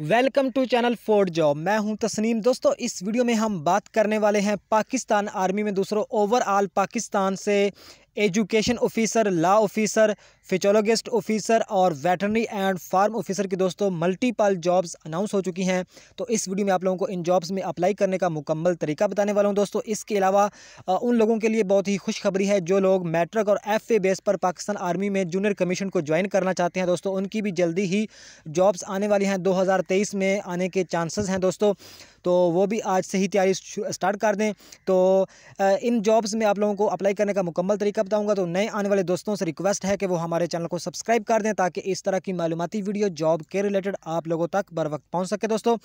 welcome to channel फोर्ड job मैं हूं तस्नीम दोस्तों इस वीडियो में हम बात करने वाले हैं पाकिस्तान आर्मी में दूसरों ओवरऑल पाकिस्तान से education officer law officer psychologist officer और वेटरनरी एंड फार्म ऑफिसर की दोस्तों मल्टीपल जॉब्स अनाउंस हो चुकी हैं तो इस वीडियो में आप लोगों को इन जॉब्स में अप्लाई करने का मुकम्मल तरीका बताने वाला हूं दोस्तों इसके अलावा उन लोगों के लिए बहुत ही खुशखबरी है जो लोग मैट्रिक और एफ बेस पर पाकिस्तान आर्मी में जूनियर कमीशन को ज्वाइन करना चाहते हैं दोस्तों उनकी भी जल्दी ही जॉब्स आने वाली हैं दो में आने के चांसेज हैं दोस्तों तो वो भी आज से ही तैयारी स्टार्ट कर दें तो इन जॉब्स में आप लोगों को अप्लाई करने का मुकम्मल तरीका बताऊँगा तो नए आने वाले दोस्तों से रिक्वेस्ट है कि वो हमारे चैनल को सब्सक्राइब कर दें ताकि इस तरह की मालूमती वीडियो जॉब के रिलेटेड आप लोगों तक बर वक्त पहुँच सके दोस्तों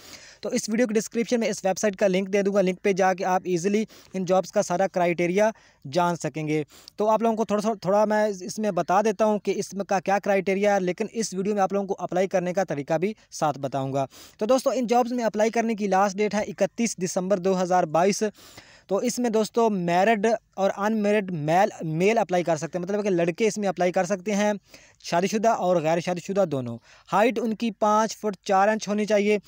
तो इस वीडियो के डिस्क्रिप्शन में इस वेबसाइट का लिंक दे दूँगा लिंक पर जाकर आप ईजिली इन जॉब्स का सारा क्राइटेरिया जान सकेंगे तो आप लोगों को थोड़ा थोड़ा मैं इसमें बता देता हूँ कि इसका क्या क्राइटेरिया है लेकिन इस वीडियो में आप लोगों को अप्लाई करने का तरीका भी साथ बताऊँगा तो दोस्तों इन जॉब्स में अप्लाई करने की लास्ट डेट डेट है इकतीस दिसंबर 2022 तो इसमें दोस्तों मैरिड और अनमेरिड मेल मेल अप्लाई कर सकते हैं मतलब कि लड़के इसमें अप्लाई कर सकते हैं शादीशुदा और गैर शादीशुदा दोनों हाइट उनकी पाँच फुट चार इंच होनी चाहिए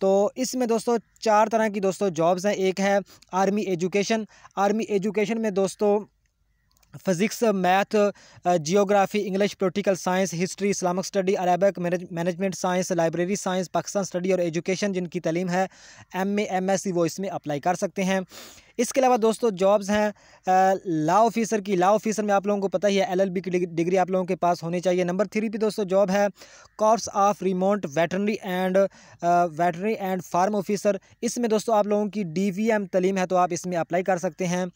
तो इसमें दोस्तों चार तरह की दोस्तों जॉब्स हैं एक है आर्मी एजुकेशन आर्मी एजुकेशन में दोस्तों physics math geography English political science history Islamic study Arabic management science library science Pakistan study और एजुकेशन जिनकी तलीम है M A M S C वो इसमें अप्लाई कर सकते हैं इसके अलावा दोस्तों जॉब्स हैं ला ऑफिसर की ला ऑफिसर में आप लोगों को पता ही है एलएलबी की डिग्री आप लोगों के पास होनी चाहिए नंबर थ्री पे दोस्तों जॉब है corps of remount veterinary and veterinary and farm officer इसमें दोस्तों आप लोगों की डी तलीम है तो आप इसमें अप्लाई कर सकते हैं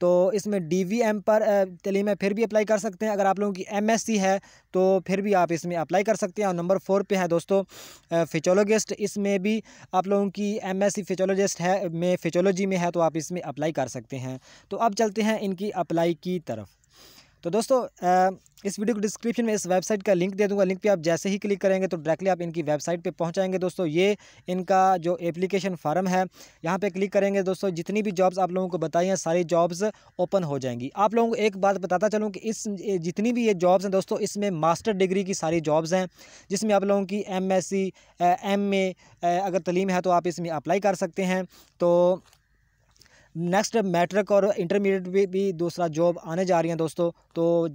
तो इसमें डी पर तलीम है फिर भी अप्लाई कर सकते हैं अगर आप लोगों की एम है तो फिर भी आप इसमें अप्लाई कर सकते हैं और नंबर फोर पर है दोस्तों फिचोलॉजिस्ट इसमें भी आप लोगों की एम एस फिचोलॉजिस्ट है में फिचोलॉजी में है तो आप इसमें अप्लाई कर सकते हैं तो अब चलते हैं इनकी अप्लाई की तरफ तो दोस्तों इस वीडियो को डिस्क्रिप्शन में इस वेबसाइट का लिंक दे दूंगा लिंक पे आप जैसे ही क्लिक करेंगे तो डायरेक्टली आप इनकी वेबसाइट पे पहुंच जाएंगे दोस्तों ये इनका जो एप्लीकेशन फार्म है यहाँ पे क्लिक करेंगे दोस्तों जितनी भी जॉब्स आप लोगों को बताई हैं सारी जॉब्स ओपन हो जाएंगी आप लोगों को एक बात बताता चलूँ कि इस जितनी भी ये जॉब्स हैं दोस्तों इसमें मास्टर डिग्री की सारी जॉब्स हैं जिसमें आप लोगों की एम एस अगर तलीम है तो आप इसमें अप्लाई कर सकते हैं तो नेक्स्ट मैट्रिक और इंटरमीडिएट भी, भी दूसरा जॉब आने जा रही हैं दोस्तों तो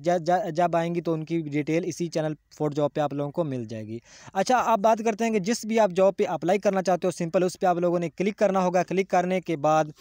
जब आएंगी तो उनकी डिटेल इसी चैनल फोर्ट जॉब पे आप लोगों को मिल जाएगी अच्छा आप बात करते हैं कि जिस भी आप जॉब पे अप्लाई करना चाहते हो सिंपल उस पर आप लोगों ने क्लिक करना होगा क्लिक करने के बाद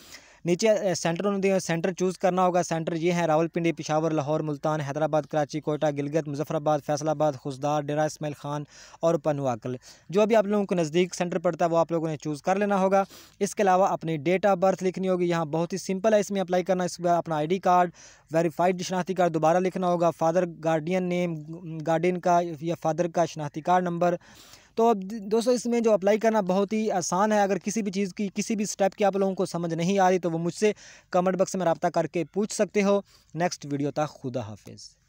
नीचे सेंटर उन्होंने सेंटर चूज़ करना होगा सेंटर ये है रावलपिंडी पिशावर लाहौर मुल्तान हैदराबाद कराची कोयटा गिलगत मुजफ्फराबाद फैसलाबाद खुशदार डेरा इसमाइल खान और पनवाकल जो भी आप लोगों को नज़दीक सेंटर पड़ता है वो आप लोगों ने चूज़ कर लेना होगा इसके अलावा अपनी डेट ऑफ बर्थ लिखनी होगी यहाँ बहुत ही सिंपल है इसमें अप्लाई करना इसके बाद अपना आई कार्ड वेरीफाइड शनाख्ती कार्ड दोबारा लिखना होगा फादर गार्डियन नेम गार्डियन का या फादर का शनाख्ती कार्ड नंबर तो अब दोस्तों इसमें जो अप्लाई करना बहुत ही आसान है अगर किसी भी चीज़ की किसी भी स्टेप की आप लोगों को समझ नहीं आ रही तो वो मुझसे कमेंट बॉक्स में रबता करके पूछ सकते हो नेक्स्ट वीडियो तक खुदा हाफिज़